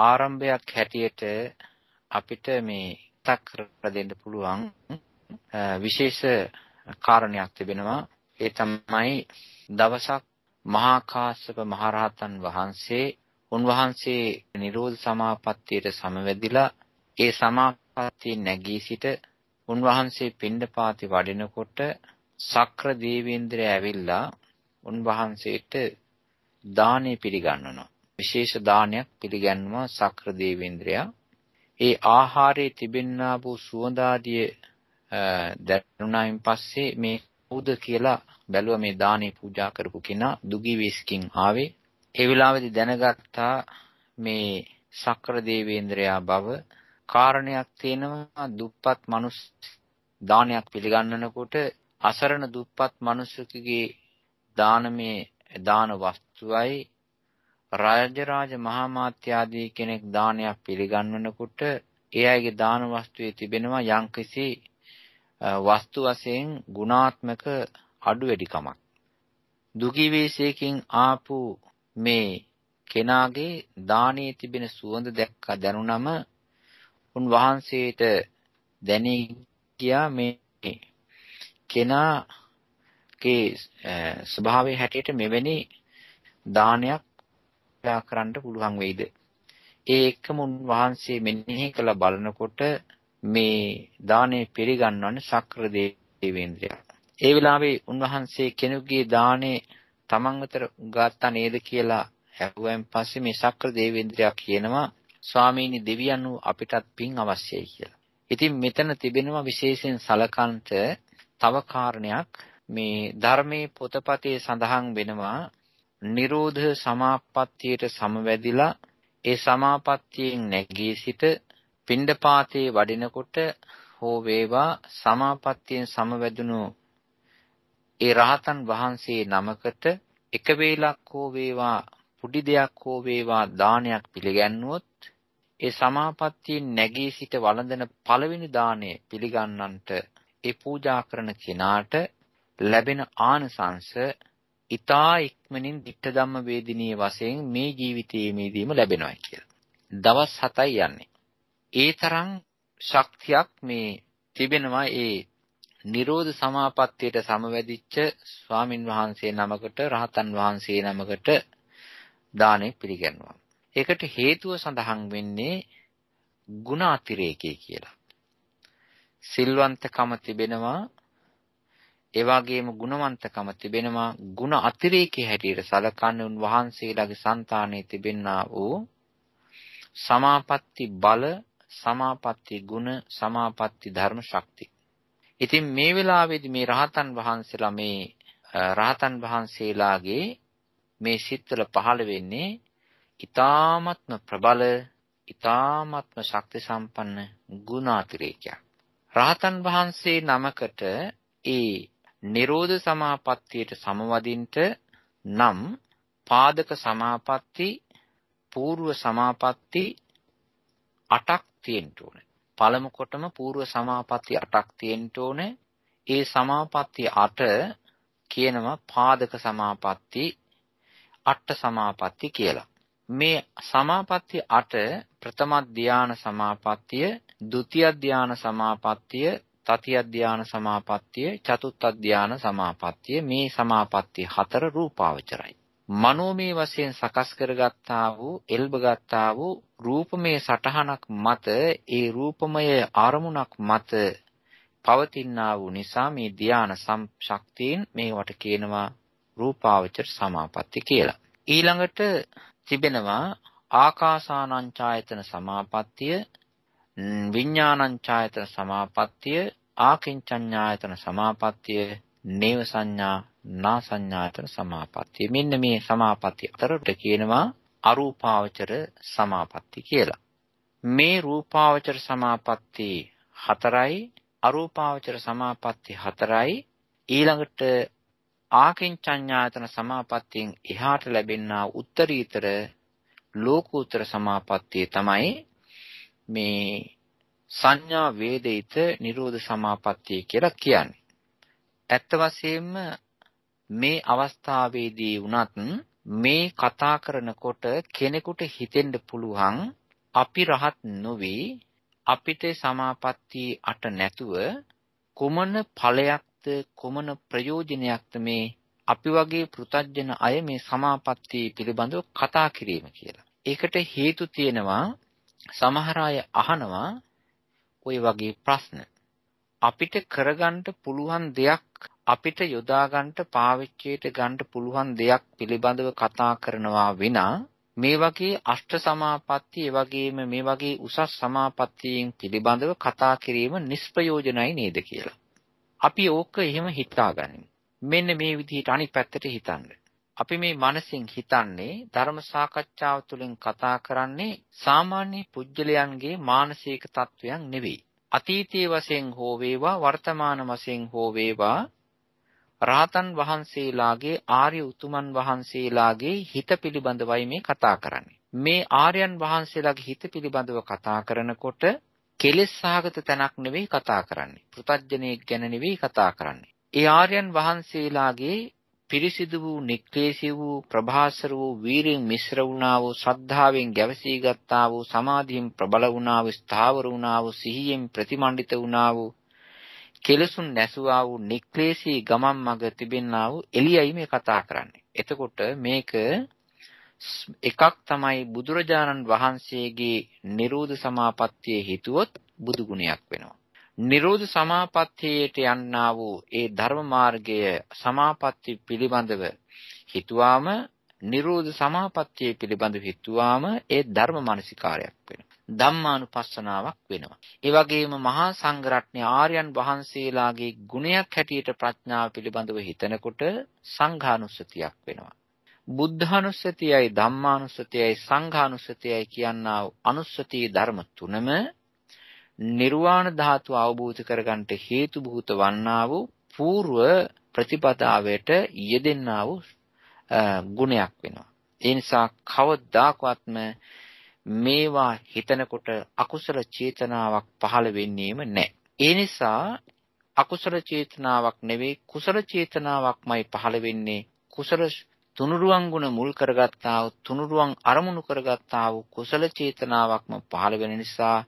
ආරම්භයක් හැටියට අපිට මේ තක් කර දෙන්න පුළුවන් විශේෂ කාරණයක් තිබෙනවා ඒ තමයි දවසක් මහා කාශ්‍යප මහරහතන් වහන්සේ උන්වහන්සේ නිරෝධ සමාපත්තියට සමවැදිලා ඒ සමාපත්තිය නැගී සිට උන්වහන්සේ පිණ්ඩපාති වඩිනකොට සක්‍ර දේවේන්ද්‍රය ඇවිල්ලා උන්වහන්සේට දානේ පිළිගන්වනවා විශේෂ දානයක් පිළිගන්නවා සක්‍ර දේවේන්ද්‍රයා. ඒ ආහාරයේ තිබෙන්නා වූ සුවඳ ආදී දැනුණායින් පස්සේ මේ කවුද කියලා බැලුවා මේ දානේ පූජා කරපු කෙනා දුගී වේසකින් ආවේ. ඒ වෙලාවේදී දැනගත්තා මේ සක්‍ර දේවේන්ද්‍රයා බව කාරණයක් තියෙනවා දුප්පත් මිනිස් දානයක් පිළිගන්නනකොට අසරණ දුප්පත් මිනිසෙකුගේ දානමේ දාන වස්තුවයි රාජරාජ මහාමාත්‍යාදී කෙනෙක් දානයක් පිළිගන්වනකොට ඒ අයගේ දාන වස්තුවේ තිබෙනවා යම්කිසි වස්තු වශයෙන් ගුණාත්මක අඩු වැඩිකමක්. දුගී වේසයකින් ආපු මේ කෙනාගේ දානයේ තිබෙන සුවඳ දැක්ක දැනුනම උන් වහන්සේට දැනී ගියා මේ කෙනාගේ ස්වභාවය හැටියට මෙවැනි දානයක් ලා කරන්න පුළුවන් වෙයිද? ඒ එක්කම උන්වහන්සේ මෙනෙහි කළ බලනකොට මේ දාණය පිළිගන්වන්නේ ශක්‍ර දේවේන්ද්‍රයා. ඒ වෙලාවේ උන්වහන්සේ කෙනෙකුගේ දාණය තමන් අතර උගාත්තා නේද කියලා ඇහුවෙන් පස්සේ මේ ශක්‍ර දේවේන්ද්‍රයා කියනවා ස්වාමීනි දෙවියන් වූ අපිටත් පින් අවශ්‍යයි කියලා. ඉතින් මෙතන තිබෙනවා විශේෂයෙන් සලකන්ට තව කාරණයක් මේ ධර්මයේ පොතපතේ සඳහන් වෙනවා නිරෝධ සමාපත්තියට සමවැදිලා ඒ සමාපත්තියෙන් නැගී සිට පිණ්ඩපාතේ වඩිනකොට හෝ වේවා සමාපත්තියෙන් සමවැදුණු ඒ රහතන් වහන්සේ නමකට එක වේලක් හෝ වේවා පුඩි දෙයක් හෝ වේවා දානයක් පිළිගැන්වුවොත් ඒ සමාපත්තියෙන් නැගී සිට වළඳන පළවෙනි දාණය පිළිගන්නන්ට ඒ පූජා කරන කෙනාට ලැබෙන ආනිසංශ ඊතා ඉක්මනින් ditta ධම්ම වේදිනී වශයෙන් මේ ජීවිතයේදීම ලැබෙනවා කියලා. දවස් 7යි යන්නේ. ඒ තරම් ශක්තියක් මේ තිබෙනවා ඒ නිරෝධ සමාපත්තියට සමවැදිච්ච ස්වාමින් වහන්සේ නමකට රහතන් වහන්සේ නමකට දානෙ පිළිගන්නවා. ඒකට හේතුව සඳහන් වෙන්නේ ගුණ අතිරේකය කියලා. සිල්වන්තකම තිබෙනවා ඒ වගේම ගුණවන්තකම තිබෙනවා ಗುಣ අතිරේකයේ හැටියට සලකන්නේ උන්වහන්සේලාගේ సంతානයේ තිබෙනා වූ සමාපatti බල සමාපatti ගුණ සමාපatti ධර්ම ශක්තිය. ඉතින් මේ වෙලාවේදී මේ රහතන් වහන්සේලා මේ රහතන් වහන්සේලාගේ මේ සිත්වල පහළ වෙන්නේ ඊ타ත්ම ප්‍රබල ඊ타ත්ම ශක්ති සම්පන්න ගුණ අතිරේකයක්. රහතන් වහන්සේ නමකට ඒ නිරෝධ සමාපත්තියට සමවදින්ට නම් පාදක සමාපatti పూర్ව සමාපatti 8ක් තියෙන්න ඕනේ. පළමු කොටම పూర్ව සමාපatti 8ක් තියෙන්න ඕනේ. ඒ සමාපatti 8 කියනවා පාදක සමාපatti අට සමාපatti කියලා. මේ සමාපatti 8 ප්‍රථම ධානා සමාපත්තිය, ဒုတိ ය ධානා සමාපත්තිය, තතිය ධාන සමාපත්තිය චතුත්ථ ධාන සමාපත්තිය මේ සමාපatti හතර රූපාවචරයි මනෝමය වශයෙන් සකස් කරගත්තා වූ එල්බගත්තා වූ රූපමය සටහනක් මත ඒ රූපමය අරමුණක් මත පවතිනා වූ නිසා මේ ධාන ශක්තියින් මේවට කියනවා රූපාවචර සමාපatti කියලා. ඊළඟට තිබෙනවා ආකාසානං ඡායතන සමාපත්තිය විඥානංචායතන සමාපත්තිය ආකින්චඤ්ඤායතන සමාපත්තිය නේව සංඥා නා සංඥායතන සමාපත්තිය මෙන්න මේ සමාපත්තිය අතරට කියනවා අරූපාවචර සමාපatti කියලා මේ රූපාවචර සමාපatti හතරයි අරූපාවචර සමාපatti හතරයි ඊළඟට ආකින්චඤ්ඤායතන සමාපත්තියෙන් එහාට ලැබෙනා උත්තරීතර ලෝකෝත්තර සමාපත්තිය තමයි මේ සංඥා වේදිත නිරෝධ සමාපත්තිය කියලා කියන්නේ. ඇත්ත වශයෙන්ම මේ අවස්ථාවේදී වුණත් මේ කතා කරනකොට කෙනෙකුට හිතෙන්න පුළුවන් අපි රහත් නොවි අපිට සමාපatti අට නැතුව කුමන ඵලයක්ද කුමන ප්‍රයෝජනයක්ද මේ අපි වගේ පෘතජන අය මේ සමාපatti පිළිබඳව කතා කිරීම කියලා. ඒකට හේතු තියෙනවා සමහර අය අහනවා ওই වගේ ප්‍රශ්න. අපිට කරගන්න පුළුවන් දෙයක් අපිට යොදාගන්න පාවිච්චියට ගන්න පුළුවන් දෙයක් පිළිබඳව කතා කරනවා විනා මේ වගේ අෂ්ට සමාපatti ඒ වගේම මේ වගේ උසස් සමාපත්තියන් පිළිබඳව කතා කිරීම නිෂ්ප්‍රයෝජනයි නේද කියලා. අපි ඕක එහෙම හිතාගනිමු. මෙන්න මේ විදිහට අනිත් පැත්තට හිතන්න. අපි මේ මනසින් හිතන්නේ ධර්ම සාකච්ඡාව තුළින් කතා කරන්නේ සාමාන්‍ය පුජ්‍යලයන්ගේ මානසික තත්වයන් නෙවෙයි. අතීතයේ වශයෙන් හෝ වේවා වර්තමාන වශයෙන් හෝ වේවා රහතන් වහන්සේලාගේ ආර්ය උතුමන් වහන්සේලාගේ හිත පිළිබඳවයි මේ කතා කරන්නේ. මේ ආර්යයන් වහන්සේලාගේ හිත පිළිබඳව කතා කරනකොට කෙලෙස් සහගත තැනක් නෙවෙයි කතා කරන්නේ. පෘතජ්ජනෙක් ගැන නෙවෙයි කතා කරන්නේ. ඒ ආර්යයන් වහන්සේලාගේ පිරිසිදු වූ නික්ලේශී වූ ප්‍රභාසර වූ වීරෙන් මිශ්‍ර වුණා වූ ශ්‍රද්ධාවෙන් ගැවසී ගත්තා වූ සමාධියෙන් ප්‍රබල වුණා වූ ස්ථාවර වුණා වූ සිහියෙන් ප්‍රතිමණ්ඩිත වුණා වූ කෙලසුන් නැසුවා වූ නික්ලේශී ගමන් මඟ තිබෙන්නා වූ එළියයි මේ කතා කරන්නේ. එතකොට මේක එකක් තමයි බුදුරජාණන් වහන්සේගේ නිරෝධ සමාපත්තියේ හිතුවොත් බුදු ගුණයක් වෙනවා. නිරෝධ සමාපත්තියට යන්නා වූ ඒ ධර්ම මාර්ගයේ සමාපatti පිළිබඳව හිතුවාම නිරෝධ සමාපත්තිය පිළිබඳව හිතුවාම ඒ ධර්ම මානසිකාරයක් වෙනවා. ධම්මානුපස්සනාවක් වෙනවා. ඒ වගේම මහා සංඝරත්නය ආර්යයන් වහන්සේලාගේ ගුණයක් හැටියට ප්‍රඥාව පිළිබඳව හිතනකොට සංඝානුස්සතියක් වෙනවා. බුද්ධානුස්සතියයි ධම්මානුස්සතියයි සංඝානුස්සතියයි කියනා අනුස්සති ධර්ම තුනම නිර්වාණ ධාතුව අවබෝධ කරගන්නට හේතු භූත වන්නා වූ పూర్ව ප්‍රතිපදාවයට යෙදෙන්නා වූ ගුණයක් වෙනවා. ඒ නිසා කවදාකවත්ම මේවා හිතනකොට අකුසල චේතනාවක් පහළ වෙන්නේම නැහැ. ඒ නිසා අකුසල චේතනාවක් නෙවෙයි කුසල චේතනාවක්මයි පහළ වෙන්නේ. කුසල තුනුරුවන් ගුණ මුල් කරගත්තා වූ තුනුරුවන් අරමුණු කරගත්තා වූ කුසල චේතනාවක්ම පහළ වෙන නිසා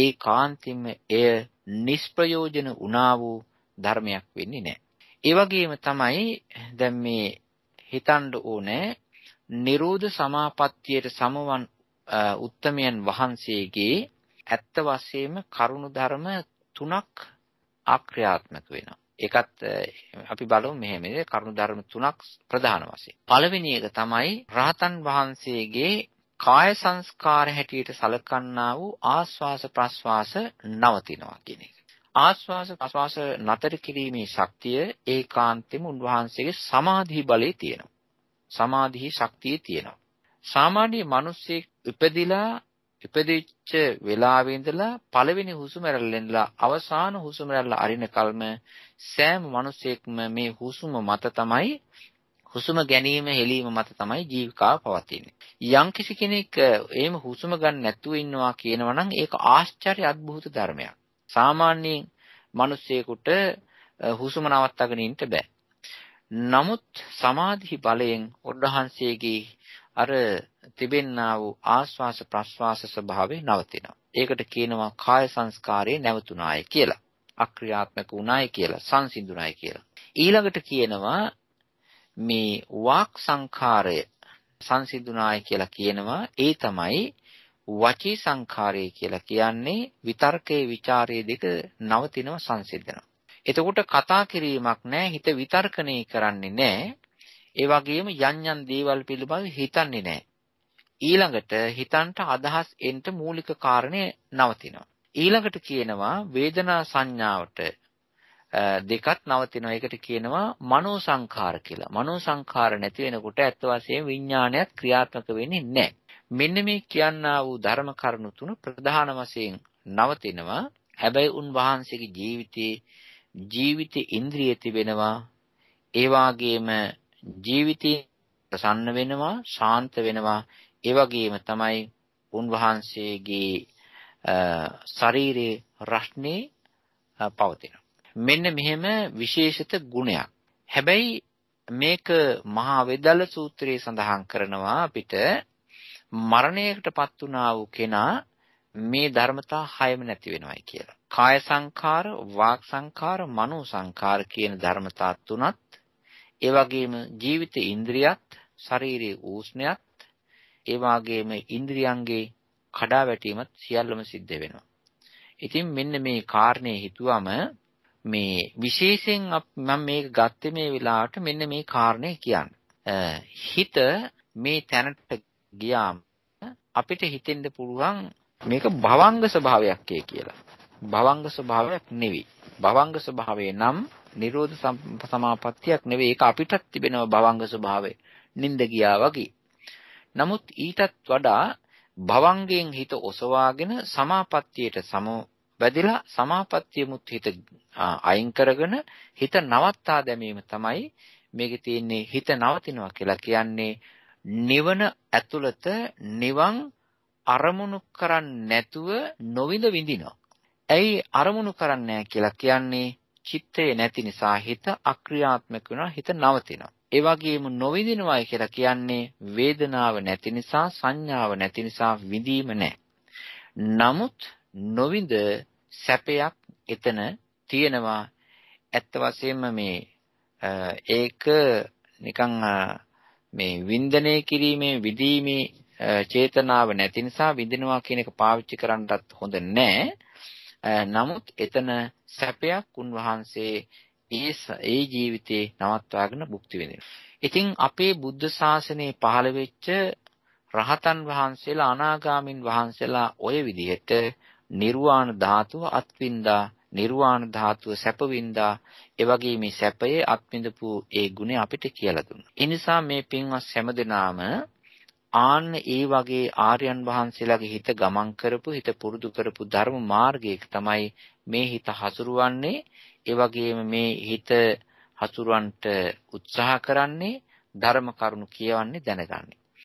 ඒ කාන්තින්ම එය නිෂ්ප්‍රයෝජන වුණා වූ ධර්මයක් වෙන්නේ නැහැ. ඒ වගේම තමයි දැන් මේ හිතන්න ඕනේ නිරෝධ සමාපත්තියට සමවන් උත්තමයන් වහන්සේගේ ඇත්ත වශයෙන්ම කරුණු ධර්ම තුනක් ආක්‍රියාත්මක වෙනවා. ඒකත් අපි බලමු මෙහෙම කරුණු ධර්ම තුනක් ප්‍රධාන වශයෙන්. පළවෙනි එක තමයි රාතන් වහන්සේගේ කාය සංස්කාර හැටියට සලකන්නා වූ ආස්වාස ප්‍රස්වාස නවතිනවා කියන එක. ආස්වාස ප්‍රස්වාස නතර කිරීමේ ශක්තිය ඒකාන්තෙම උන්වහන්සේගේ සමාධි බලයේ තියෙනවා. සමාධි ශක්තියේ තියෙනවා. සාමාන්‍ය මිනිස්සෙක් ඉපදිලා ඉපදිච්ච වෙලාවේ ඉඳලා පළවෙනි හුස්ම රැල්ලෙන්ලා අවසාන හුස්ම රැල්ල අරිනකල්ම සෑම මිනිසෙක්ම මේ හුස්ම මත තමයි හුස්ම ගැනීම හෙලීම මත තමයි ජීවිකාව පවතින්නේ. යම්කිසි කෙනෙක් එහෙම හුස්ම ගන්න නැතුව ඉන්නවා කියනවා නම් ඒක ආශ්චර්ය අద్භූත ධර්මයක්. සාමාන්‍යයෙන් මිනිස්සෙකුට හුස්ම නවත්තගෙන ඉන්න බෑ. නමුත් සමාධි බලයෙන් ඔබහන්සේගේ අර තිබෙන්නා වූ ආස්වාස ප්‍රස්වාස ස්වභාවය නවතිනවා. ඒකට කියනවා කාය සංස්කාරයේ නැවතුණාය කියලා. අක්‍රියාත්මක වුණාය කියලා, සංසිඳුණාය කියලා. ඊළඟට කියනවා මේ වාක් සංඛාරය සංසිඳුනායි කියලා කියනවා ඒ තමයි වචී සංඛාරය කියලා කියන්නේ විතර්කයේ ਵਿਚාරයේ දෙක නවතිනව සංසිඳනවා. එතකොට කතා කිරීමක් නැහැ හිත විතර්කණය කරන්නේ නැහැ. ඒ වගේම යන් යන් දේවල් පිළිබඳව හිතන්නේ නැහැ. ඊළඟට හිතන්ට අදහස් එන්න මූලික කාරණේ නවතිනවා. ඊළඟට කියනවා වේදනා සංඥාවට දෙකත් නවතිනවා. ඒකට කියනවා මනෝ සංඛාර කියලා. මනෝ සංඛාර නැති වෙනකොට ඇත්ත වශයෙන්ම විඥානයත් ක්‍රියාත්මක වෙන්නේ නැහැ. මෙන්න මේ කියනා වූ ධර්ම කරුණු තුන ප්‍රධාන වශයෙන් නවතිනවා. හැබැයි උන් වහන්සේගේ ජීවිතේ ජීවිත ඉන්ද්‍රිය තිබෙනවා. ඒ වගේම ජීවිතේ ප්‍රසන්න වෙනවා, ශාන්ත වෙනවා. ඒ වගේම තමයි උන් වහන්සේගේ ශරීරයේ රස්නේ පවතිනවා. මෙන්න මෙහෙම විශේෂිත ගුණයක්. හැබැයි මේක මහා වේදල සූත්‍රයේ සඳහන් කරනවා අපිට මරණයකටපත් වුණා වූ කෙනා මේ ධර්මතා හයම නැති වෙනවයි කියලා. කාය සංඛාර, වාක් සංඛාර, මනෝ සංඛාර කියන ධර්මතා තුනත්, ඒ වගේම ජීවිත ඉන්ද්‍රියත්, ශාරීරික ඌෂ්ණයත්, ඒ වගේම ඉන්ද්‍රියන්ගේ කඩාවැටීමත් සියල්ලම සිද්ධ වෙනවා. ඉතින් මෙන්න මේ කාරණේ හිතුවම මේ විශේෂයෙන් මම මේක ගත්තේ මේ වෙලාවට මෙන්න මේ කාරණේ කියන්න. හිත මේ තැනට ගියාම අපිට හිතෙන්න පුළුවන් මේක භවංග ස්වභාවයක් කියලා. භවංග ස්වභාවයක් නෙවෙයි. භවංග ස්වභාවය නම් නිරෝධ සමාපත්තියක් නෙවෙයි. ඒක අපිටත් තිබෙනවා භවංග ස්වභාවය. නිින්ද ගියා වගේ. නමුත් ඊටත් වඩා භවංගයෙන් හිත ඔසවාගෙන සමාපත්තියට සමෝ වැදිලා සමාපත්තිය මුත් හිත අයින් කරගෙන හිත නවත්තා දැමීම තමයි මේකේ තියෙන්නේ හිත නවතිනවා කියලා කියන්නේ නිවන ඇතුළත නිවන් අරමුණු කරන්නේ නැතුව නොවිඳ විඳිනවා. ඇයි අරමුණු කරන්නේ කියලා කියන්නේ චිත්තේ නැති නිසා හිත අක්‍රියාත්මක වෙනවා හිත නවතිනවා. ඒ වගේම නොවිඳිනවයි කියලා කියන්නේ වේදනාව නැති නිසා සංඥාව නැති නිසා විඳීම නැහැ. නමුත් නොවිඳ සැපයක් එතන තියෙනවා ඇත්ත වශයෙන්ම මේ ඒක නිකන් මේ වින්දනය කිරීමේ විදීමේ චේතනාව නැති නිසා විඳිනවා කියන එක පාවිච්චි කරන්නටත් හොඳ නැහැ. නමුත් එතන සැපයක් උන්වහන්සේ ඒ ඒ ජීවිතේ නවත්වාගෙන භුක්ති විඳිනවා. ඉතින් අපේ බුද්ධ ශාසනයේ පහළ වෙච්ච රහතන් වහන්සේලා අනාගාමින් වහන්සේලා ওই විදිහට නිර්වාණ ධාතුව අත්විඳා නිර්වාණ ධාතුව සැපවින්දා ඒ වගේ මේ සැපයේ අත්විඳපු ඒ ගුණය අපිට කියලා දුන්නා. ඒ නිසා මේ පින්වත් හැමදෙනාම ආන්න ඒ වගේ ආර්යයන් වහන්සේලාගේ හිත ගමන් කරපු හිත පුරුදු කරපු ධර්ම මාර්ගයක තමයි මේ හිත හසුරුවන්නේ. ඒ වගේම මේ හිත හසුරුවන්ට උත්සාහ කරන්නේ ධර්ම කරුණු කියවන්නේ දැනගන්නේ.